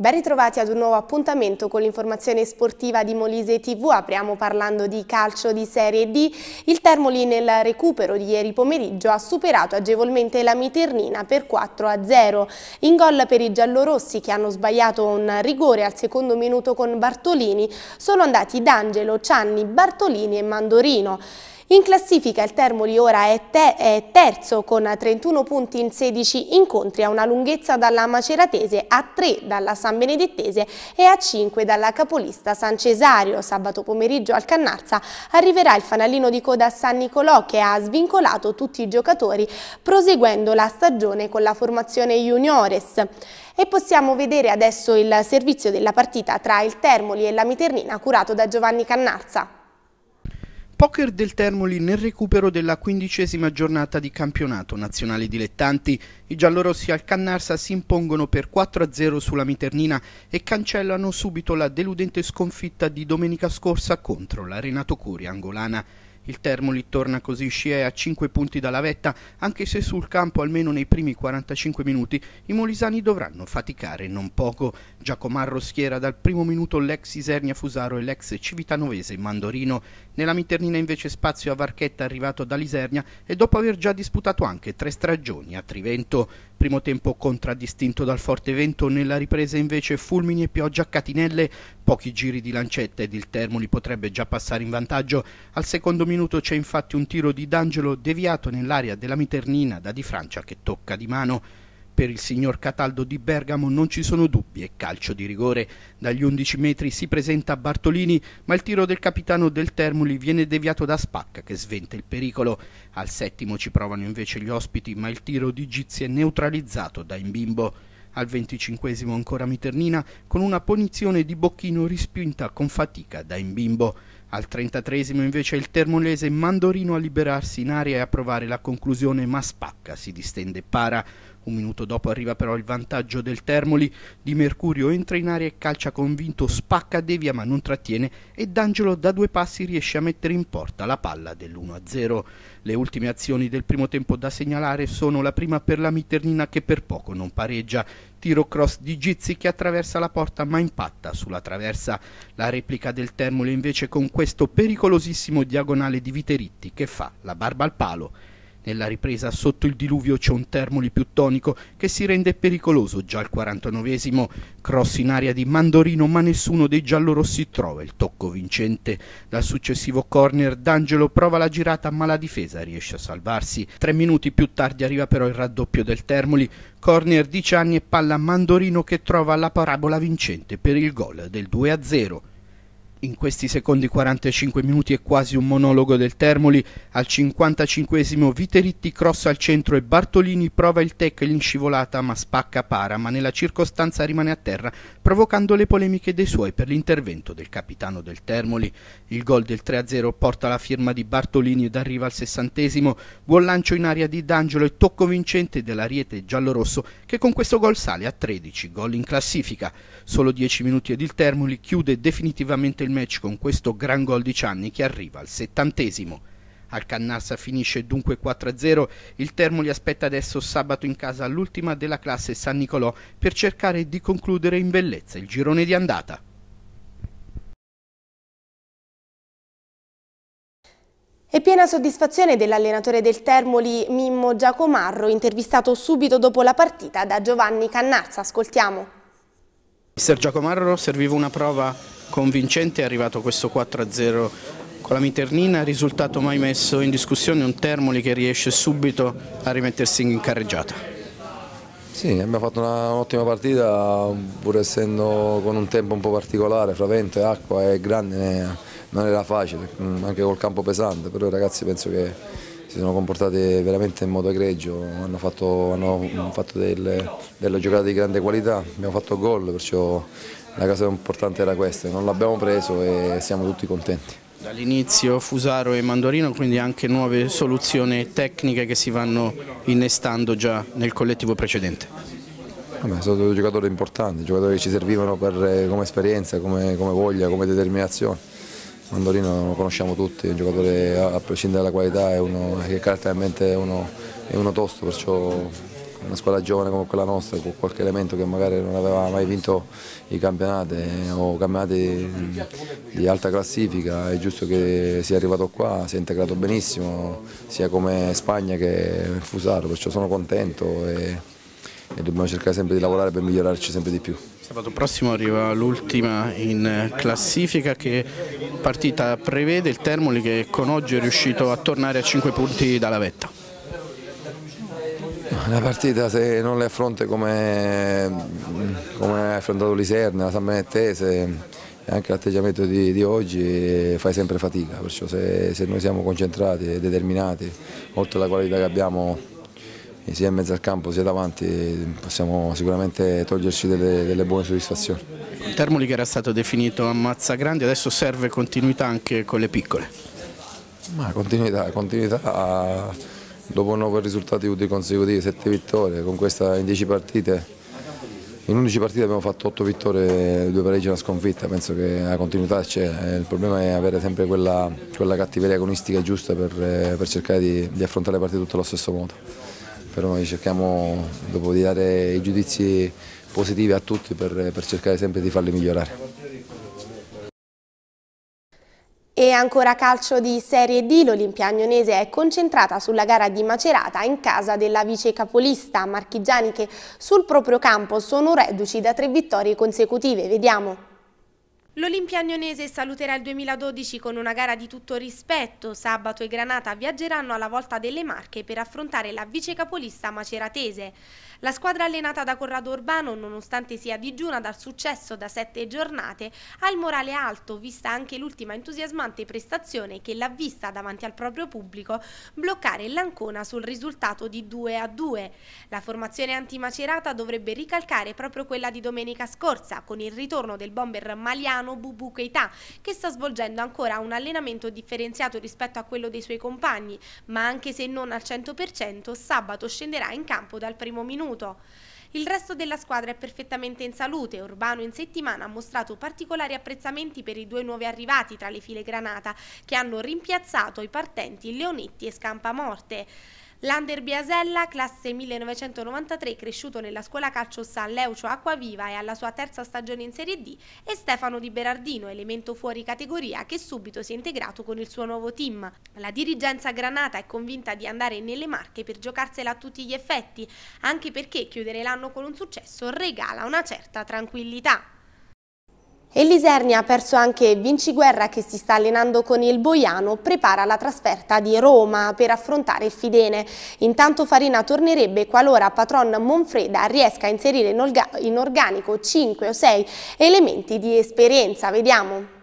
Ben ritrovati ad un nuovo appuntamento con l'informazione sportiva di Molise TV. Apriamo parlando di calcio di Serie D. Il Termoli nel recupero di ieri pomeriggio ha superato agevolmente la Miternina per 4 0. In gol per i giallorossi che hanno sbagliato un rigore al secondo minuto con Bartolini sono andati D'Angelo, Cianni, Bartolini e Mandorino. In classifica il Termoli ora è, te è terzo con 31 punti in 16 incontri a una lunghezza dalla Maceratese, a 3 dalla San Benedettese e a 5 dalla capolista San Cesario. Sabato pomeriggio al Cannarza arriverà il fanalino di coda San Nicolò che ha svincolato tutti i giocatori proseguendo la stagione con la formazione juniores. E possiamo vedere adesso il servizio della partita tra il Termoli e la Miternina curato da Giovanni Cannarza. Poker del Termoli nel recupero della quindicesima giornata di campionato nazionale dilettanti. I giallorossi al Cannarsa si impongono per 4-0 sulla Miternina e cancellano subito la deludente sconfitta di domenica scorsa contro la Renato Curi angolana. Il Termoli torna così scie a 5 punti dalla vetta, anche se sul campo almeno nei primi 45 minuti i molisani dovranno faticare non poco. Giacomarro schiera dal primo minuto l'ex Isernia Fusaro e l'ex Civitanovese Mandorino. Nella Miternina invece spazio a Varchetta arrivato da Lisernia e dopo aver già disputato anche tre stragioni a Trivento. Primo tempo contraddistinto dal forte vento, nella ripresa invece fulmini e pioggia a catinelle, pochi giri di lancetta ed il Termoli potrebbe già passare in vantaggio. Al secondo minuto c'è infatti un tiro di D'Angelo deviato nell'area della Miternina da Di Francia che tocca di mano. Per il signor Cataldo di Bergamo non ci sono dubbi e calcio di rigore. Dagli 11 metri si presenta Bartolini, ma il tiro del capitano del Termoli viene deviato da Spacca che sventa il pericolo. Al settimo ci provano invece gli ospiti, ma il tiro di Gizzi è neutralizzato da Imbimbo al venticinquesimo ancora Miternina con una punizione di Bocchino rispinta con fatica da Imbimbo. Al trentatreesimo invece il termolese Mandorino a liberarsi in aria e a provare la conclusione ma spacca, si distende e para. Un minuto dopo arriva però il vantaggio del Termoli, Di Mercurio entra in aria e calcia convinto, spacca, devia ma non trattiene e D'Angelo da due passi riesce a mettere in porta la palla dell'1-0. Le ultime azioni del primo tempo da segnalare sono la prima per la Miternina che per poco non pareggia, tiro cross di Gizzi che attraversa la porta ma impatta sulla traversa. La replica del Termoli invece con questo pericolosissimo diagonale di Viteritti che fa la barba al palo. Nella ripresa sotto il diluvio c'è un termoli più tonico che si rende pericoloso già al 49esimo. Cross in aria di Mandorino ma nessuno dei giallorossi trova il tocco vincente. Dal successivo corner D'Angelo prova la girata ma la difesa riesce a salvarsi. Tre minuti più tardi arriva però il raddoppio del Termoli. Corner 10 anni e palla Mandorino che trova la parabola vincente per il gol del 2-0. In questi secondi 45 minuti è quasi un monologo del Termoli. Al 55esimo Viteritti cross al centro e Bartolini prova il tackle in scivolata ma spacca para, ma nella circostanza rimane a terra, provocando le polemiche dei suoi per l'intervento del capitano del Termoli. Il gol del 3-0 porta la firma di Bartolini ed arriva al 60esimo. Buon lancio in aria di D'Angelo e tocco vincente dell'Ariete giallorosso che con questo gol sale a 13 gol in classifica. Solo 10 minuti ed il Termoli chiude definitivamente il il match con questo gran gol di Cianni che arriva al settantesimo. Al Cannassa finisce dunque 4-0, il Termoli aspetta adesso sabato in casa l'ultima della classe San Nicolò per cercare di concludere in bellezza il girone di andata. E piena soddisfazione dell'allenatore del Termoli Mimmo Giacomarro, intervistato subito dopo la partita da Giovanni Cannarza. Ascoltiamo. Mister Giacomarro, serviva una prova convincente è arrivato questo 4-0 con la Miternina, risultato mai messo in discussione, un Termoli che riesce subito a rimettersi in carreggiata. Sì, abbiamo fatto un'ottima partita pur essendo con un tempo un po' particolare, fra vento e acqua e grande non era facile, anche col campo pesante, però i ragazzi penso che si sono comportate veramente in modo egregio, hanno fatto, hanno fatto delle, delle, giocate di grande qualità, abbiamo fatto gol, perciò la cosa importante era questa, non l'abbiamo preso e siamo tutti contenti. Dall'inizio Fusaro e Mandorino, quindi anche nuove soluzioni tecniche che si vanno innestando già nel collettivo precedente. sono due giocatori importanti, giocatori che ci servivano per, eh, come esperienza, come, come voglia, come determinazione. Mandolino lo conosciamo tutti, è un giocatore a prescindere dalla qualità, è uno che caratterialmente è uno, è uno tosto, perciò una squadra giovane come quella nostra, con qualche elemento che magari non aveva mai vinto i campionati eh, o campionati di alta classifica, è giusto che sia arrivato qua, si è integrato benissimo, sia come Spagna che Fusaro, perciò sono contento e, e dobbiamo cercare sempre di lavorare per migliorarci sempre di più. Sabato prossimo arriva l'ultima in classifica che partita prevede il Termoli che con oggi è riuscito a tornare a 5 punti dalla vetta. La partita se non le affronti come, come ha affrontato l'Iserna, la San Benettese e anche l'atteggiamento di, di, oggi fai sempre fatica, perciò se, se noi siamo concentrati e determinati, oltre alla qualità che abbiamo sia in mezzo al campo sia davanti possiamo sicuramente toglierci delle, delle buone soddisfazioni. Termoli che era stato definito ammazza grandi adesso serve continuità anche con le piccole? Ma continuità, continuità dopo 9 risultati consecutivi, 7 vittorie, con questa in 10 partite in 11 partite abbiamo fatto 8 vittorie, 2 pareggi e una sconfitta, penso che la continuità c'è, eh, il problema è avere sempre quella, quella cattiveria agonistica giusta per, eh, per cercare di, di affrontare le partite tutte allo stesso modo però noi cerchiamo dopo di dare i giudizi positivi a tutti per, per cercare sempre di farli migliorare. E ancora calcio di Serie D, l'Olimpia Agnonese è concentrata sulla gara di Macerata in casa della vice capolista Marchigiani che sul proprio campo sono reduci da tre vittorie consecutive. Vediamo. L'Olimpia Agnonese saluterà il 2012 con una gara di tutto rispetto. Sabato e Granata viaggeranno alla volta delle Marche per affrontare la vicecapolista maceratese. La squadra allenata da Corrado Urbano, nonostante sia digiuna dal successo da sette giornate, ha il morale alto, vista anche l'ultima entusiasmante prestazione che l'ha vista davanti al proprio pubblico bloccare l'Ancona sul risultato di 2 a 2. La formazione antimacerata dovrebbe ricalcare proprio quella di domenica scorsa, con il ritorno del bomber maliano Bubu Keita, che sta svolgendo ancora un allenamento differenziato rispetto a quello dei suoi compagni, ma anche se non al 100%, sabato scenderà in campo dal primo minuto contenuto. Il resto della squadra è perfettamente in salute. Urbano in settimana ha mostrato particolari apprezzamenti per i due nuovi arrivati tra le file granata che hanno rimpiazzato i partenti Leonetti e Scampamorte. Lander Biasella, classe 1993, cresciuto nella scuola calcio San Leucio Acquaviva e alla sua terza stagione in Serie D, e Stefano Di Berardino, elemento fuori categoria, che subito si è integrato con il suo nuovo team. La dirigenza granata è convinta di andare nelle Marche per giocarsela a tutti gli effetti, anche perché chiudere l'anno con un successo regala una certa tranquillità. Elisernia ha perso anche Vinci Guerra che si sta allenando con il Boiano, prepara la trasferta di Roma per affrontare il Fidene. Intanto Farina tornerebbe qualora Patron Monfreda riesca a inserire in organico 5 o 6 elementi di esperienza. Vediamo.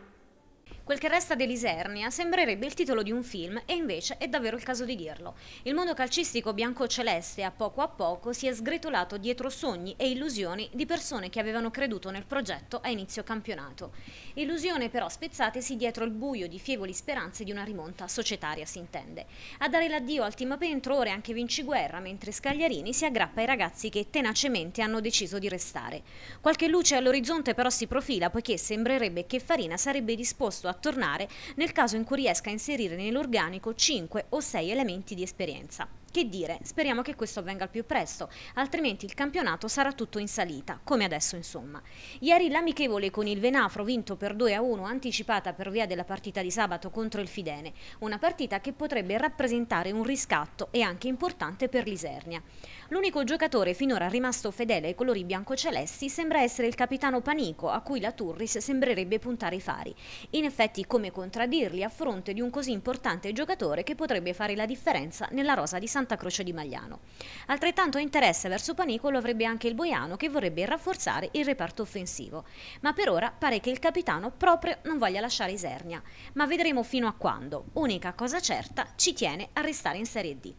Quel che resta dell'Isernia sembrerebbe il titolo di un film e invece è davvero il caso di dirlo. Il mondo calcistico bianco-celeste a poco a poco si è sgretolato dietro sogni e illusioni di persone che avevano creduto nel progetto a inizio campionato. Illusione però spezzatesi dietro il buio di fievoli speranze di una rimonta societaria si intende. A dare l'addio al team Pentro ora è anche Vinci Guerra, mentre Scagliarini si aggrappa ai ragazzi che tenacemente hanno deciso di restare. Qualche luce all'orizzonte però si profila poiché sembrerebbe che Farina sarebbe disposto a tornare nel caso in cui riesca a inserire nell'organico 5 o 6 elementi di esperienza. Che dire, speriamo che questo avvenga al più presto, altrimenti il campionato sarà tutto in salita, come adesso insomma. Ieri l'amichevole con il Venafro vinto per 2-1 a anticipata per via della partita di sabato contro il Fidene, una partita che potrebbe rappresentare un riscatto e anche importante per l'Isernia. L'unico giocatore finora rimasto fedele ai colori biancocelesti sembra essere il capitano Panico, a cui la Turris sembrerebbe puntare i fari. In effetti, come contraddirli a fronte di un così importante giocatore che potrebbe fare la differenza nella rosa di Santa Croce di Magliano? Altrettanto interesse verso Panico lo avrebbe anche il Boiano, che vorrebbe rafforzare il reparto offensivo. Ma per ora pare che il capitano proprio non voglia lasciare Isernia. Ma vedremo fino a quando. Unica cosa certa, ci tiene a restare in Serie D.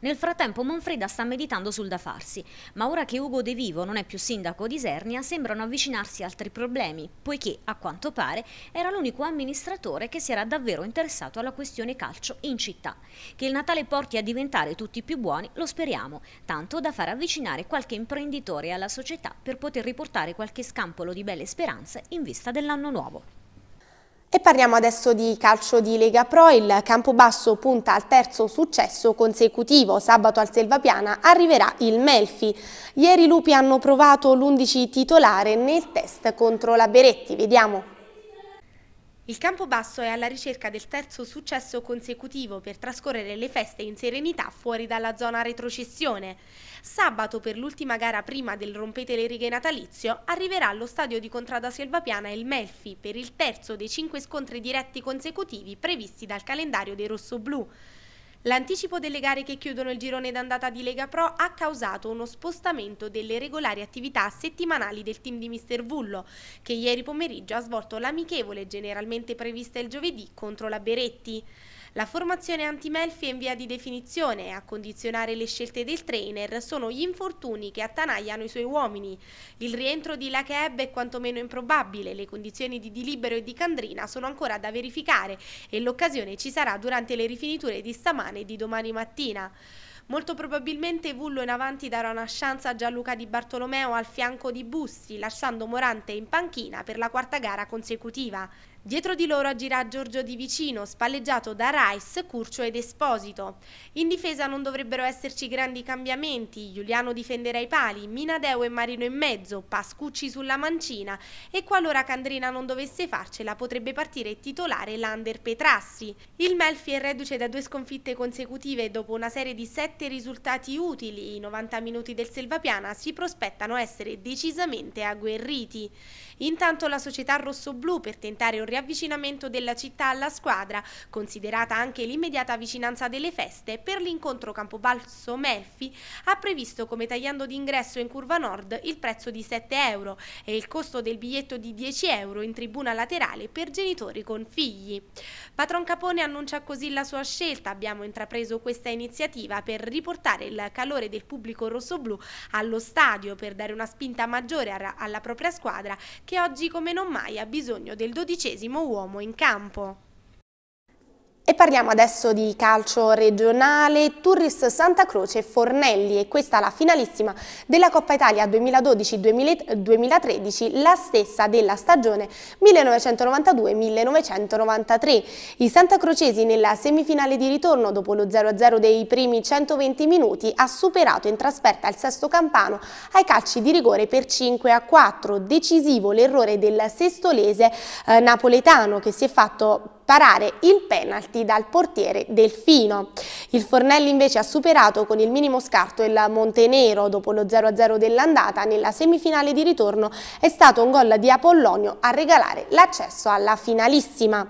Nel frattempo Monfreda sta meditando sul da farsi, ma ora che Ugo De Vivo non è più sindaco di Isernia sembrano avvicinarsi altri problemi, poiché, a quanto pare, era l'unico amministratore che si era davvero interessato alla questione calcio in città. Che il Natale porti a diventare tutti più buoni lo speriamo, tanto da far avvicinare qualche imprenditore alla società per poter riportare qualche scampolo di belle speranze in vista dell'anno nuovo. E parliamo adesso di calcio di Lega Pro, il Campobasso punta al terzo successo consecutivo, sabato al Selvapiana arriverà il Melfi. Ieri i Lupi hanno provato l'11 titolare nel test contro la Beretti, vediamo. Il Campobasso è alla ricerca del terzo successo consecutivo per trascorrere le feste in serenità fuori dalla zona retrocessione. Sabato, per l'ultima gara prima del Rompete le righe natalizio, arriverà allo stadio di Contrada Selvapiana il Melfi per il terzo dei cinque scontri diretti consecutivi previsti dal calendario dei rossoblù. L'anticipo delle gare che chiudono il girone d'andata di Lega Pro ha causato uno spostamento delle regolari attività settimanali del team di Mister Vullo, che ieri pomeriggio ha svolto l'amichevole generalmente prevista il giovedì contro la Beretti. La formazione anti-Melfi è in via di definizione e a condizionare le scelte del trainer sono gli infortuni che attanagliano i suoi uomini. Il rientro di Lacheb è quantomeno improbabile, le condizioni di Di Libero e di Candrina sono ancora da verificare e l'occasione ci sarà durante le rifiniture di stamane e di domani mattina. Molto probabilmente Vullo in avanti darà una chance a Gianluca Di Bartolomeo al fianco di Busti, lasciando Morante in panchina per la quarta gara consecutiva. Dietro di loro agirà Giorgio Di Vicino, spalleggiato da Rice, Curcio ed Esposito. In difesa non dovrebbero esserci grandi cambiamenti, Giuliano difenderà i pali, Minadeo e Marino in mezzo, Pascucci sulla mancina e qualora Candrina non dovesse farcela potrebbe partire titolare Lander Petrassi. Il Melfi è reduce da due sconfitte consecutive dopo una serie di sette risultati utili, i 90 minuti del Selvapiana si prospettano essere decisamente agguerriti. Intanto la società rossoblù per tentare un riavvicinamento della città alla squadra, considerata anche l'immediata vicinanza delle feste, per l'incontro Campobalso-Melfi ha previsto come tagliando d'ingresso in curva nord il prezzo di 7 euro e il costo del biglietto di 10 euro in tribuna laterale per genitori con figli. Patron Capone annuncia così la sua scelta, abbiamo intrapreso questa iniziativa per riportare il calore del pubblico rossoblù allo stadio per dare una spinta maggiore alla propria squadra che oggi come non mai ha bisogno del dodicesimo uomo in campo. E parliamo adesso di calcio regionale, Turris Santa Croce Fornelli e questa la finalissima della Coppa Italia 2012-2013, la stessa della stagione 1992-1993. I Santa Crocesi nella semifinale di ritorno dopo lo 0-0 dei primi 120 minuti ha superato in trasferta il sesto campano ai calci di rigore per 5 4, decisivo l'errore del sestolese eh, napoletano che si è fatto parare il penalty dal portiere Delfino. Il Fornelli invece ha superato con il minimo scarto il Montenero dopo lo 0-0 dell'andata nella semifinale di ritorno è stato un gol di Apollonio a regalare l'accesso alla finalissima.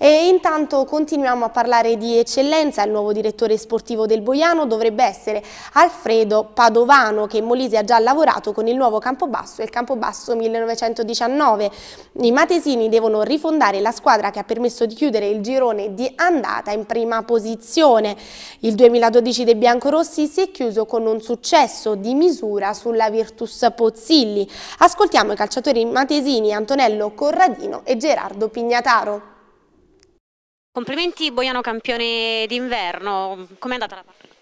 E intanto continuiamo a parlare di eccellenza, il nuovo direttore sportivo del Boiano dovrebbe essere Alfredo Padovano che in Molise ha già lavorato con il nuovo Campobasso e il Campobasso 1919. I matesini devono rifondare la squadra che ha permesso di chiudere il girone di andata in prima posizione. Il 2012 dei biancorossi si è chiuso con un successo di misura sulla Virtus Pozzilli. Ascoltiamo i calciatori matesini Antonello Corradino e Gerardo Pignataro. Complimenti Boiano campione d'inverno, com'è andata la partita?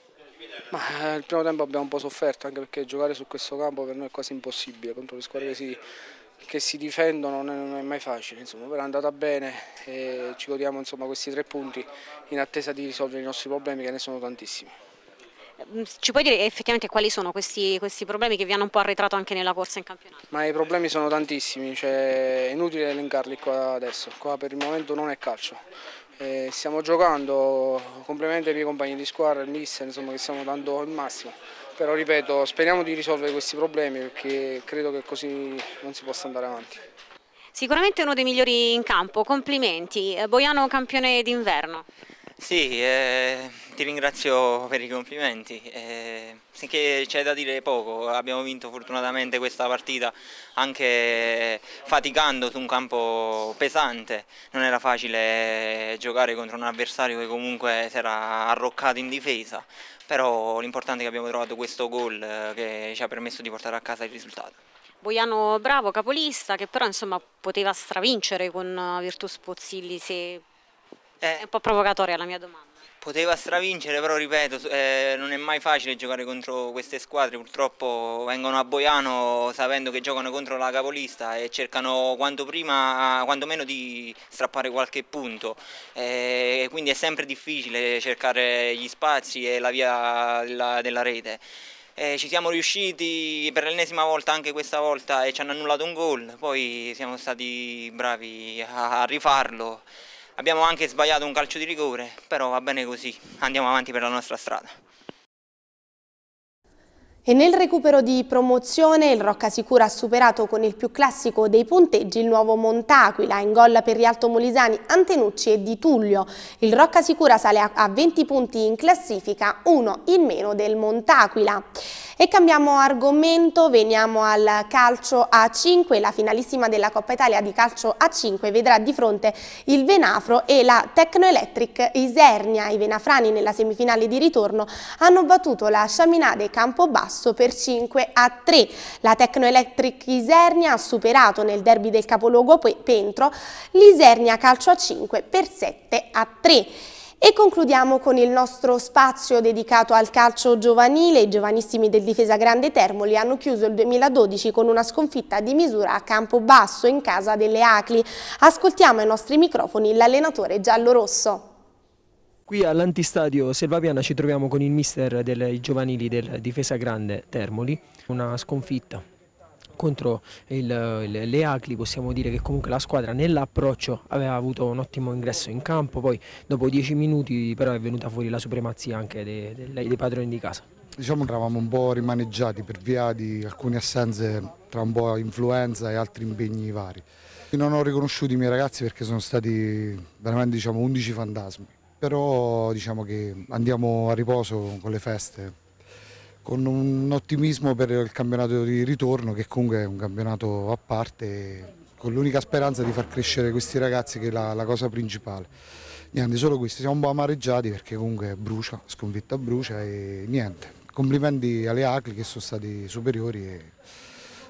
Ma eh, il primo tempo abbiamo un po' sofferto anche perché giocare su questo campo per noi è quasi impossibile contro le squadre che si, che si difendono non è, non è, mai facile, insomma, però è andata bene e ci godiamo insomma, questi tre punti in attesa di risolvere i nostri problemi che ne sono tantissimi. Ehm, ci puoi dire effettivamente quali sono questi, questi, problemi che vi hanno un po' arretrato anche nella corsa in campionato? Ma i problemi sono tantissimi, cioè è inutile elencarli qua adesso, qua per il momento non è calcio. Eh, stiamo giocando, complimenti ai miei compagni di squadra, il mister, insomma che stiamo dando il massimo. Però ripeto, speriamo di risolvere questi problemi perché credo che così non si possa andare avanti. Sicuramente uno dei migliori in campo, complimenti. Boiano campione d'inverno. Sì, eh, ti ringrazio per i complimenti. Eh, c'è da dire poco, abbiamo vinto fortunatamente questa partita anche faticando su un campo pesante. Non era facile giocare contro un avversario che comunque si era arroccato in difesa, però l'importante è che abbiamo trovato questo gol eh, che ci ha permesso di portare a casa il risultato. Boiano bravo, capolista, che però insomma, poteva stravincere con eh, Virtus Pozzilli se eh. È un po' provocatoria la mia domanda. Poteva stravincere, però ripeto, eh, non è mai facile giocare contro queste squadre, purtroppo vengono a Boiano sapendo che giocano contro la capolista e cercano quanto prima, quanto di strappare qualche punto, eh, quindi è sempre difficile cercare gli spazi e la via della, della rete. Eh, ci siamo riusciti per l'ennesima volta anche questa volta e ci hanno annullato un gol, poi siamo stati bravi a rifarlo. Abbiamo anche sbagliato un calcio di rigore, però va bene così, andiamo avanti per la nostra strada. E nel recupero di promozione il Roccasicura ha superato con il più classico dei punteggi il nuovo Montaquila, in gol per Rialto Molisani, Antenucci e Di Tullio. Il Roccasicura sale a 20 punti in classifica, uno in meno del Montaquila. E cambiamo argomento, veniamo al calcio a 5, la finalissima della Coppa Italia di calcio a 5 vedrà di fronte il Venafro e la Tecnoelectric Isernia. I venafrani nella semifinale di ritorno hanno battuto la Chaminade Campobasso per 5 a 3. La Tecnoelectric Isernia ha superato nel derby del capoluogo Pentro l'Isernia calcio a 5 per 7 a 3. E concludiamo con il nostro spazio dedicato al calcio giovanile. I giovanissimi del Difesa Grande Termoli hanno chiuso il 2012 con una sconfitta di misura a campo basso in casa delle Acli. Ascoltiamo ai nostri microfoni l'allenatore giallorosso. Qui all'antistadio Selvaviana ci troviamo con il mister dei giovanili del Difesa Grande Termoli. Una sconfitta contro il, il, le Acli possiamo dire che comunque la squadra nell'approccio aveva avuto un ottimo ingresso in campo, poi dopo dieci minuti però è venuta fuori la supremazia anche dei, dei, dei padroni di casa. Diciamo che eravamo un po' rimaneggiati per via di alcune assenze tra un po' influenza e altri impegni vari. Non ho riconosciuto i miei ragazzi perché sono stati veramente diciamo, 11 fantasmi, però diciamo che andiamo a riposo con le feste con un ottimismo per il campionato di ritorno che comunque è un campionato a parte con l'unica speranza di far crescere questi ragazzi che è la, la cosa principale. Niente, solo questo, siamo un po' amareggiati perché comunque brucia, sconfitta brucia e niente. Complimenti alle ACLI che sono stati superiori e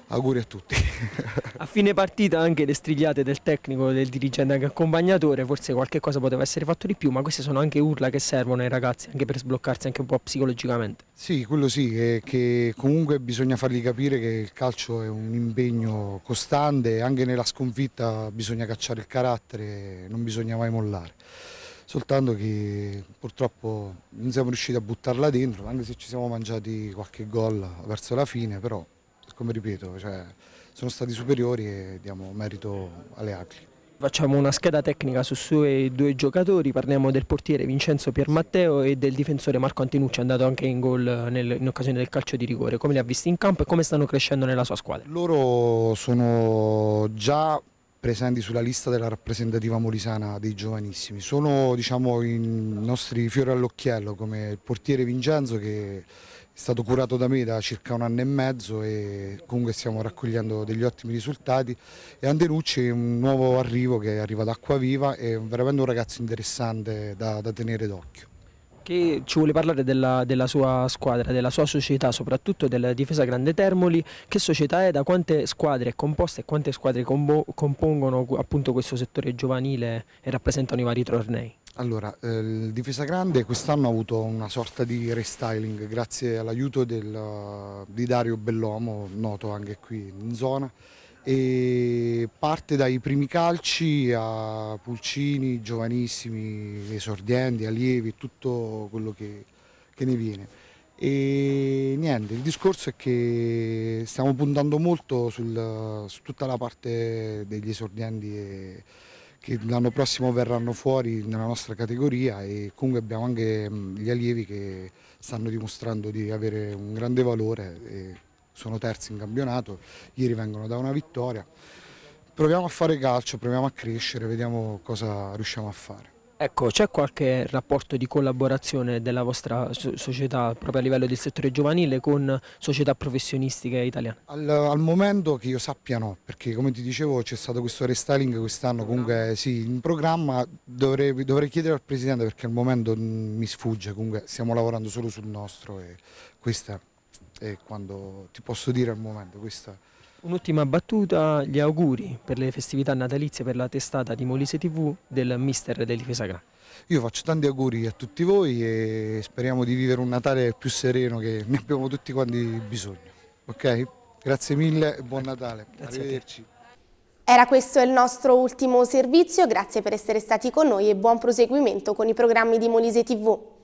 auguri a tutti. a fine partita anche le strigliate del tecnico, del dirigente, anche accompagnatore, forse qualche cosa poteva essere fatto di più, ma queste sono anche urla che servono ai ragazzi, anche per sbloccarsi anche un po' psicologicamente. Sì, quello sì, che, che comunque bisogna fargli capire che il calcio è un impegno costante, anche nella sconfitta bisogna cacciare il carattere, non bisogna mai mollare soltanto che purtroppo non siamo riusciti a buttarla dentro, anche se ci siamo mangiati qualche gol verso la fine, però come ripeto, cioè, sono stati superiori e diamo merito alle Acli. Facciamo una scheda tecnica su suoi due giocatori, parliamo del portiere Vincenzo Piermatteo e del difensore Marco Antinucci, andato anche in gol nel, in occasione del calcio di rigore. Come li ha visti in campo e come stanno crescendo nella sua squadra? Loro sono già presenti sulla lista della rappresentativa molisana dei giovanissimi. Sono diciamo, i nostri fiori all'occhiello come il portiere Vincenzo che è stato curato da me da circa un anno e mezzo e comunque stiamo raccogliendo degli ottimi risultati. E Anderucci è un nuovo arrivo che arriva ad Acquaviva, è veramente un ragazzo interessante da, da tenere d'occhio. Che ci vuole parlare della, della, sua squadra, della sua società, soprattutto della difesa Grande Termoli, che società è, da quante squadre è composta e quante squadre combo, compongono appunto questo settore giovanile e rappresentano i vari tornei? Allora, eh, il Difesa Grande quest'anno ha avuto una sorta di restyling grazie all'aiuto eh, di Dario Bellomo, noto anche qui in zona, e parte dai primi calci a pulcini, giovanissimi, esordienti, allievi, tutto quello che, che ne viene. E niente, il discorso è che stiamo puntando molto sul, su tutta la parte degli esordienti e, che l'anno prossimo verranno fuori nella nostra categoria e comunque abbiamo anche gli allievi che stanno dimostrando di avere un grande valore, sono terzi in campionato, ieri vengono da una vittoria. Proviamo a fare calcio, proviamo a crescere, vediamo cosa riusciamo a fare. Ecco, c'è qualche rapporto di collaborazione della vostra società proprio a livello del settore giovanile con società professionistiche italiane? Al, al momento che io sappia no, perché come ti dicevo c'è stato questo restyling quest'anno comunque sì, in programma dovrei, dovrei, chiedere al Presidente perché al momento mm, mi sfugge, comunque stiamo lavorando solo sul nostro e questo è quando ti posso dire al momento. Questa... Un'ultima battuta, gli auguri per le festività natalizie per la testata di Molise TV del mister dell'Ife Sacra. Io faccio tanti auguri a tutti voi e speriamo di vivere un Natale più sereno che ne abbiamo tutti quanti bisogno. Ok? Grazie mille e buon Natale. Grazie Arrivederci. Era questo il nostro ultimo servizio, grazie per essere stati con noi e buon proseguimento con i programmi di Molise TV.